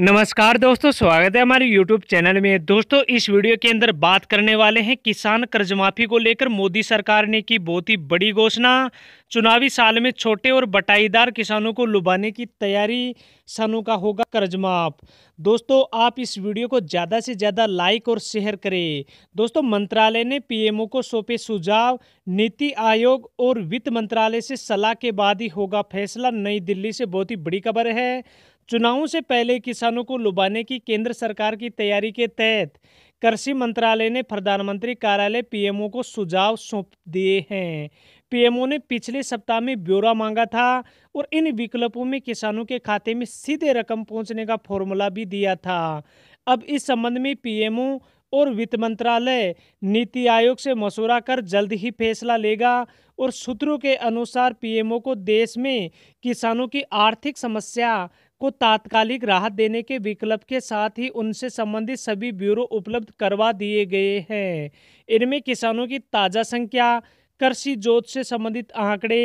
नमस्कार दोस्तों स्वागत है हमारे यूट्यूब चैनल में दोस्तों इस वीडियो के अंदर बात करने वाले हैं किसान कर्ज माफी को लेकर मोदी सरकार ने की बहुत ही बड़ी घोषणा चुनावी साल में छोटे और बटाईदार किसानों को लुभाने की तैयारी किसानों का होगा कर्ज माफ दोस्तों आप इस वीडियो को ज़्यादा से ज़्यादा लाइक और शेयर करें दोस्तों मंत्रालय ने पीएमओ को सौंपे सुझाव नीति आयोग और वित्त मंत्रालय से सलाह के बाद ही होगा फैसला नई दिल्ली से बहुत ही बड़ी खबर है चुनावों से पहले किसानों को लुभाने की केंद्र सरकार की तैयारी के तहत कृषि मंत्रालय ने प्रधानमंत्री कार्यालय पीएमओ को सुझाव सौंप दिए हैं पीएमओ ने पिछले सप्ताह में ब्यौरा मांगा था और इन विकल्पों में किसानों के खाते में सीधे रकम पहुंचने का फॉर्मूला भी दिया था अब इस संबंध में पीएमओ और वित्त मंत्रालय नीति आयोग से मशवरा कर जल्द ही फैसला लेगा और सूत्रों के अनुसार पीएमओ को देश में किसानों की आर्थिक समस्या को तात्कालिक राहत देने के विकल्प के साथ ही उनसे संबंधित सभी ब्यूरो उपलब्ध करवा दिए गए हैं इनमें किसानों की ताज़ा संख्या कृषि जोत से संबंधित आंकड़े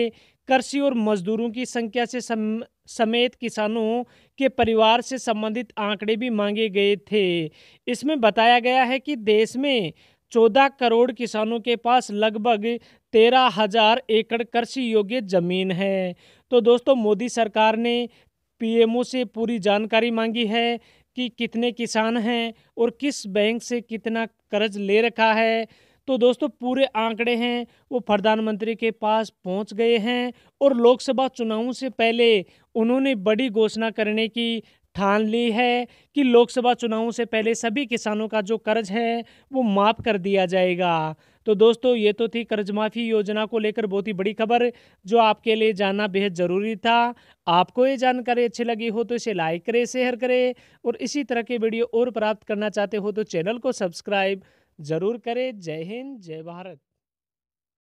कृषि और मजदूरों की संख्या से सम, समेत किसानों के परिवार से संबंधित आंकड़े भी मांगे गए थे इसमें बताया गया है कि देश में चौदह करोड़ किसानों के पास लगभग तेरह हजार एकड़ कृषि योग्य जमीन है तो दोस्तों मोदी सरकार ने पीएमओ से पूरी जानकारी मांगी है कि कितने किसान हैं और किस बैंक से कितना कर्ज ले रखा है तो दोस्तों पूरे आंकड़े हैं वो प्रधानमंत्री के पास पहुंच गए हैं और लोकसभा चुनावों से पहले उन्होंने बड़ी घोषणा करने की ठान ली है कि लोकसभा चुनावों से पहले सभी किसानों का जो कर्ज है वो माफ़ कर दिया जाएगा तो दोस्तों ये तो थी कर्ज माफ़ी योजना को लेकर बहुत ही बड़ी खबर जो आपके लिए जानना बेहद ज़रूरी था आपको ये जानकारी अच्छी लगी हो तो इसे लाइक करें शेयर करें और इसी तरह के वीडियो और प्राप्त करना चाहते हो तो चैनल को सब्सक्राइब ज़रूर करें जय हिंद जय भारत